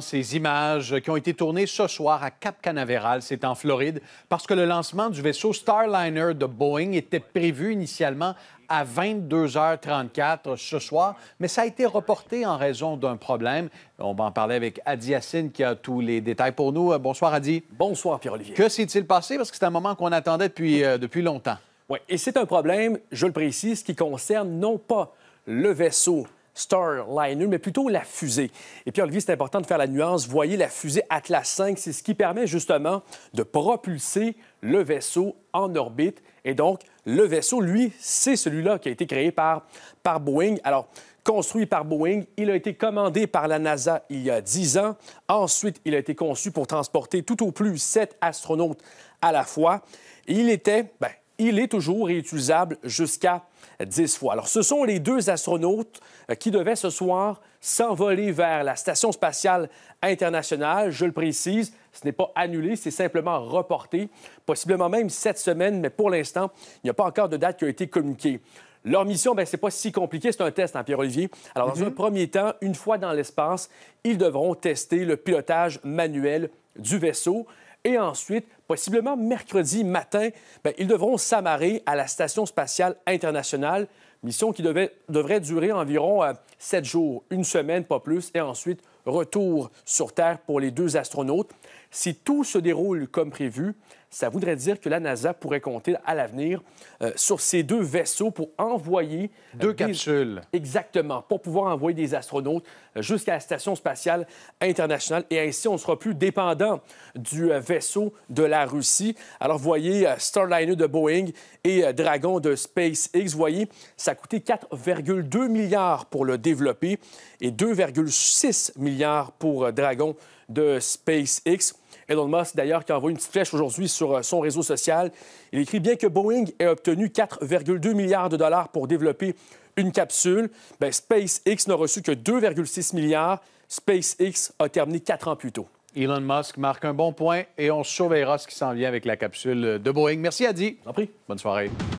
ces images qui ont été tournées ce soir à Cap Canaveral, c'est en Floride, parce que le lancement du vaisseau Starliner de Boeing était prévu initialement à 22h34 ce soir, mais ça a été reporté en raison d'un problème. On va en parler avec Adi Yassine qui a tous les détails pour nous. Euh, bonsoir Adi. Bonsoir Pierre-Olivier. Que s'est-il passé? Parce que c'est un moment qu'on attendait depuis, euh, depuis longtemps. Oui, et c'est un problème, je le précise, qui concerne non pas le vaisseau Starliner, mais plutôt la fusée. Et puis, Olivier, c'est important de faire la nuance. Voyez la fusée Atlas 5, c'est ce qui permet justement de propulser le vaisseau en orbite. Et donc, le vaisseau, lui, c'est celui-là qui a été créé par, par Boeing. Alors, construit par Boeing. Il a été commandé par la NASA il y a 10 ans. Ensuite, il a été conçu pour transporter tout au plus sept astronautes à la fois. il était, ben, il est toujours réutilisable jusqu'à 10 fois. Alors, ce sont les deux astronautes euh, qui devaient ce soir s'envoler vers la Station spatiale internationale. Je le précise, ce n'est pas annulé, c'est simplement reporté, possiblement même cette semaine, mais pour l'instant, il n'y a pas encore de date qui a été communiquée. Leur mission, ce ben, c'est pas si compliqué, c'est un test, hein, Pierre-Olivier. Alors, dans un mhm. premier temps, une fois dans l'espace, ils devront tester le pilotage manuel du vaisseau. Et ensuite, possiblement mercredi matin, ben, ils devront s'amarrer à la Station spatiale internationale, mission qui devrait durer environ euh, sept jours, une semaine, pas plus, et ensuite retour sur Terre pour les deux astronautes. Si tout se déroule comme prévu, ça voudrait dire que la NASA pourrait compter à l'avenir euh, sur ces deux vaisseaux pour envoyer... Euh, deux des... capsules. Exactement, pour pouvoir envoyer des astronautes euh, jusqu'à la Station spatiale internationale. Et ainsi, on ne sera plus dépendant du vaisseau de la Russie. Alors, voyez Starliner de Boeing et Dragon de SpaceX. Voyez, ça a coûté 4,2 milliards pour le développer et 2,6 milliards pour euh, Dragon de SpaceX. Elon Musk, d'ailleurs, qui envoie une petite flèche aujourd'hui sur euh, son réseau social. Il écrit Bien que Boeing ait obtenu 4,2 milliards de dollars pour développer une capsule, bien, SpaceX n'a reçu que 2,6 milliards. SpaceX a terminé quatre ans plus tôt. Elon Musk marque un bon point et on surveillera ce qui s'en vient avec la capsule de Boeing. Merci, Adi. Je prie. Bonne soirée.